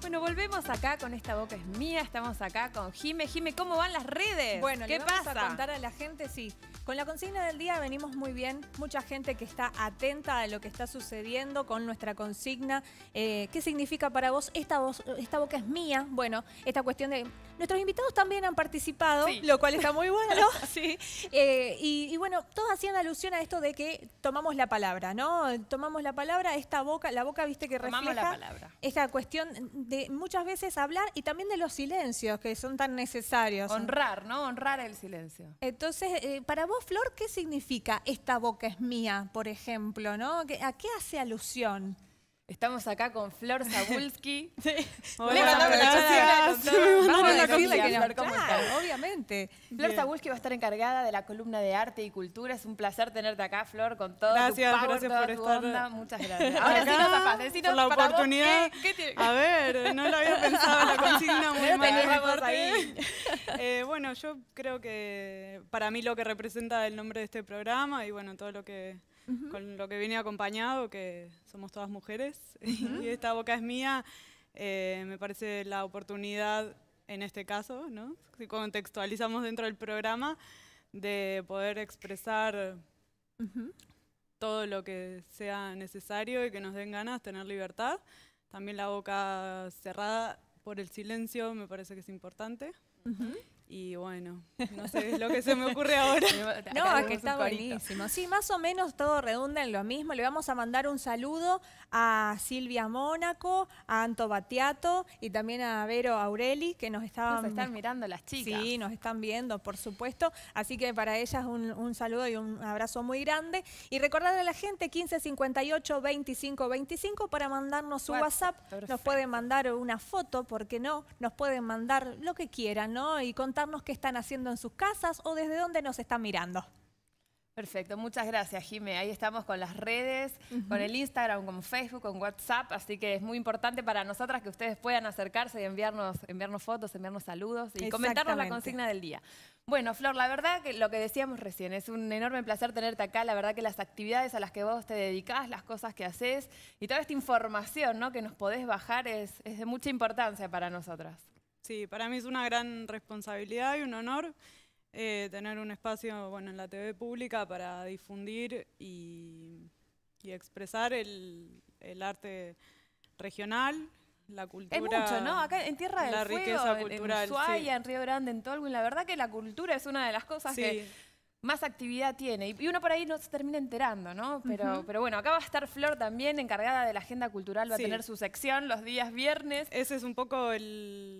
Bueno, volvemos acá con Esta Boca es Mía. Estamos acá con Jime. Jime, ¿cómo van las redes? Bueno, ¿qué pasa? a contar a la gente, Si con la consigna del día venimos muy bien, mucha gente que está atenta a lo que está sucediendo con nuestra consigna. Eh, ¿Qué significa para vos? Esta, voz, esta boca es mía. Bueno, esta cuestión de... Nuestros invitados también han participado, lo cual está muy bueno, sí. Eh, y, bueno, todos hacían alusión a esto de que tomamos la palabra, ¿no? Tomamos la palabra, esta boca, la boca, viste que refleja... Tomamos la palabra. Esta cuestión de muchas veces hablar y también de los silencios que son tan necesarios. Honrar, ¿no? Honrar el silencio. Entonces, eh, para vos... Flor, ¿qué significa esta boca es mía, por ejemplo? ¿no? ¿A qué hace alusión? Estamos acá con Flor Zabulski. sí. Le mandamos la obviamente. Flor Zabulski va a estar encargada de la columna de arte y cultura. Es un placer tenerte acá, Flor, con todo gracias, tu power, gracias por tu estar onda. Muchas gracias. Ahora sí nos decinos por la oportunidad. a ver, no lo había pensado, la consigna muy mal. Eh, bueno, yo creo que para mí lo que representa el nombre de este programa y bueno, todo lo que con lo que viene acompañado, que somos todas mujeres, y esta boca es mía, eh, me parece la oportunidad en este caso, si contextualizamos dentro del programa, de poder expresar todo lo que sea necesario y que nos den ganas, tener libertad. También la boca cerrada por el silencio me parece que es importante. Y bueno, no sé, lo que se me ocurre ahora. no, que está buenísimo. Sí, más o menos todo redunda en lo mismo. Le vamos a mandar un saludo a Silvia Mónaco, a Anto Batiato y también a Vero Aureli, que nos estaban... Nos están mirando las chicas. Sí, nos están viendo, por supuesto. Así que para ellas un, saludo y un abrazo muy grande. Y recordarle a la gente 15 58 para mandarnos su WhatsApp. Nos pueden mandar una foto, porque no? Nos pueden mandar lo que quieran, ¿no? Y nos qué están haciendo en sus casas o desde dónde nos están mirando. Perfecto, muchas gracias Jime. Ahí estamos con las redes, con el Instagram, con Facebook, con WhatsApp, así que es muy importante para nosotras que ustedes puedan acercarse y enviarnos, enviarnos fotos, enviarnos saludos y comentarnos la consigna del día. Bueno, Flor, la verdad que lo que decíamos recién, es un enorme placer tenerte acá, la verdad que las actividades a las que vos te dedicás, las cosas que haces y toda esta información ¿no? que nos podés bajar es, es de mucha importancia para nosotras. Sí, para mí es una gran responsabilidad y un honor eh, tener un espacio bueno, en la TV pública para difundir y, expresar el, el, arte regional, la cultura. Es mucho, ¿no? Acá en Tierra del la Fuego, riqueza cultural, en Ushuaia, en Río Grande, en Tolwyn, la verdad que la cultura es una de las cosas que más actividad tiene. Y uno por ahí no se termina enterando, ¿no? Pero, bueno, acá va a estar Flor también, encargada de la agenda cultural, va a tener su sección los días viernes. Ese es un poco el,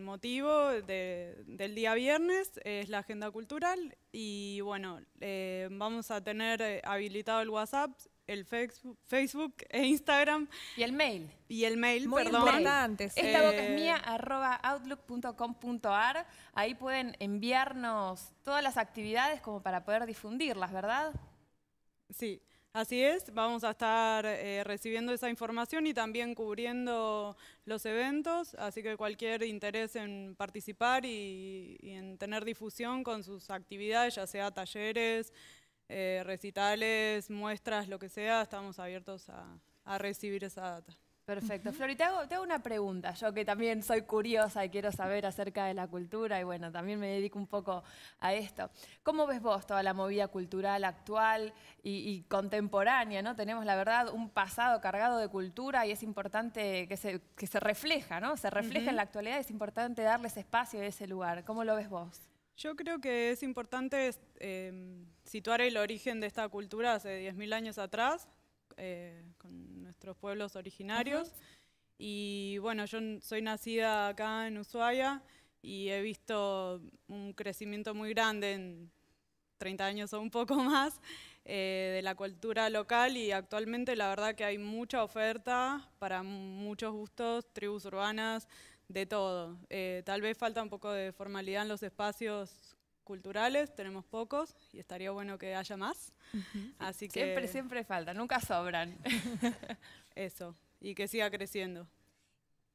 motivo del día viernes, es la agenda cultural. Y bueno, eh, vamos a tener habilitado el WhatsApp el Facebook, e Instagram. Y el mail. Y el mail, perdón. Importante, Esta boca es eh, mía, arroba outlook.com.ar. Ahí pueden enviarnos todas las actividades como para poder difundirlas, ¿verdad? Sí, así es. Vamos a estar eh, recibiendo esa información y también cubriendo los eventos. Así que cualquier interés en participar y en tener difusión con sus actividades, ya sea talleres, eh, recitales, muestras, lo que sea, estamos abiertos a, recibir esa data. Perfecto. Flori, te te hago, una pregunta. Yo que también soy curiosa y quiero saber acerca de la cultura y bueno, también me dedico un poco a esto. ¿Cómo ves vos toda la movida cultural actual y, contemporánea? ¿no? Tenemos, la verdad, un pasado cargado de cultura y es importante que se, que se refleja, ¿no? Se refleja en la actualidad, es importante darles espacio a ese lugar. ¿Cómo lo ves vos? Yo creo que es importante eh, situar el origen de esta cultura hace 10.000 años atrás, eh, con nuestros pueblos originarios. Y bueno, yo soy nacida acá en Ushuaia y he visto un crecimiento muy grande en 30 años o un poco más eh, de la cultura local y actualmente la verdad que hay mucha oferta para muchos gustos, tribus urbanas, de todo. Eh, tal vez falta un poco de formalidad en los espacios culturales, tenemos pocos y estaría bueno que haya más. Así que siempre siempre falta, nunca sobran. Eso, y que siga creciendo.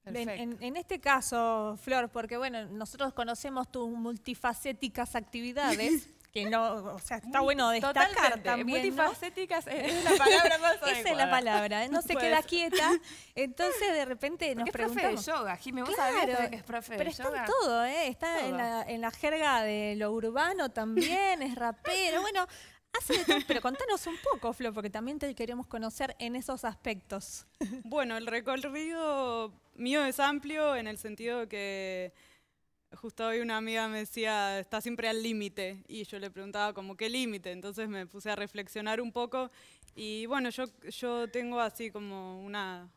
En, en, en, este caso, Flor, porque bueno, nosotros conocemos tus multifacéticas actividades, que no, o sea, está bueno destacar también. Multifacéticas es, la palabra más Esa es la palabra, no se queda pues. quieta. Entonces, de repente nos es profe de yoga, Jimmy, vos sabés que es profe de yoga. Pero está en todo, ¿eh? Está En, la, en la jerga de lo urbano también, es rapero. Bueno, Hace pero contanos un poco, Flo, porque también te queremos conocer en esos aspectos. Bueno, el recorrido mío es amplio en el sentido que Justo hoy una amiga me decía, está siempre al límite, y yo le preguntaba como, ¿qué límite? Entonces me puse a reflexionar un poco y bueno, yo, yo tengo así como una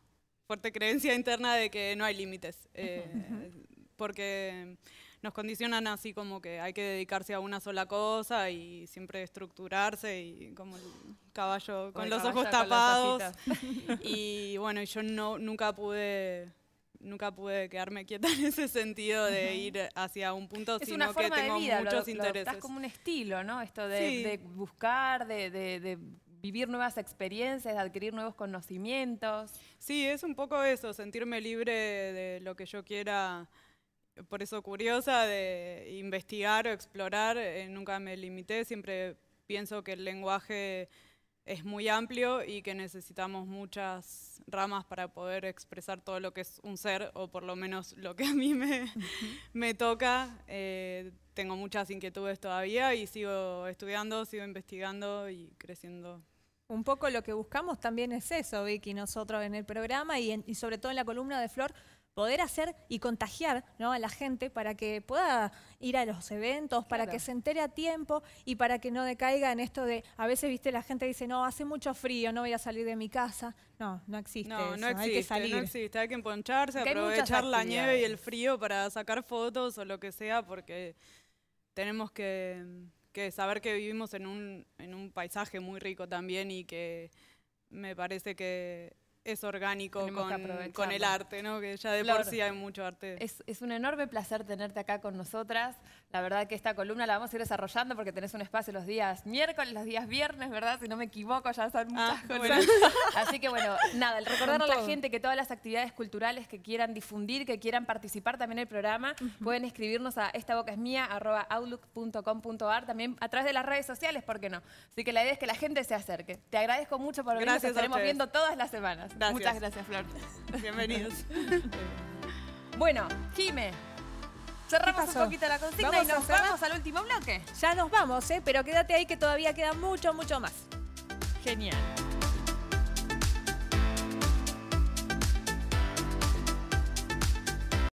fuerte creencia interna de que no hay límites, eh, porque nos condicionan así como que hay que dedicarse a una sola cosa y siempre estructurarse y como el caballo con los ojos tapados. y bueno, yo no, nunca pude nunca pude quedarme quieta en ese sentido de ir hacia un punto, es sino una forma que de vida, muchos lo, intereses. Es como un estilo, ¿no? Esto de, buscar, de, vivir nuevas experiencias, de adquirir nuevos conocimientos. Sí, es un poco eso, sentirme libre de lo que yo quiera. Por eso curiosa de investigar o explorar, eh, nunca me limité, siempre pienso que el lenguaje es muy amplio y que necesitamos muchas ramas para poder expresar todo lo que es un ser, o por lo menos lo que a mí me, me toca. Eh, tengo muchas inquietudes todavía y sigo estudiando, sigo investigando y creciendo. Un poco lo que buscamos también es eso, Vicky, nosotros en el programa y sobre todo en la columna de Flor, poder hacer y contagiar a la gente para que pueda ir a los eventos, para que se entere a tiempo y para que no decaiga en esto de, a veces, viste, la gente dice, no, hace mucho frío, no voy a salir de mi casa. No, no existe. No, no Hay que salir. No existe, hay que emponcharse, aprovechar la nieve y el frío para sacar fotos o lo que sea, porque tenemos que, saber que vivimos un, en un paisaje muy rico también y que me parece que es orgánico con, el arte, ¿no? que ya de por sí hay mucho arte. Es, un enorme placer tenerte acá con nosotras. La verdad que esta columna la vamos a ir desarrollando porque tenés un espacio los días miércoles, los días viernes, ¿verdad? Si no me equivoco, ya son ah, muchas cosas. Así que bueno, nada, el recordar a la gente que todas las actividades culturales que quieran difundir, que quieran participar también en el programa, pueden escribirnos a esta boca es mía, outlook.com.ar, también a través de las redes sociales, ¿por qué no? Así que la idea es que la gente se acerque. Te agradezco mucho por venir, nos estaremos viendo todas las semanas. Muchas gracias, Flor. Bienvenidos. bueno, Jime. Cerramos un poquito la consigna y nos vamos al último bloque. Ya nos vamos, ¿eh? pero quédate ahí que todavía queda mucho, mucho más. Genial.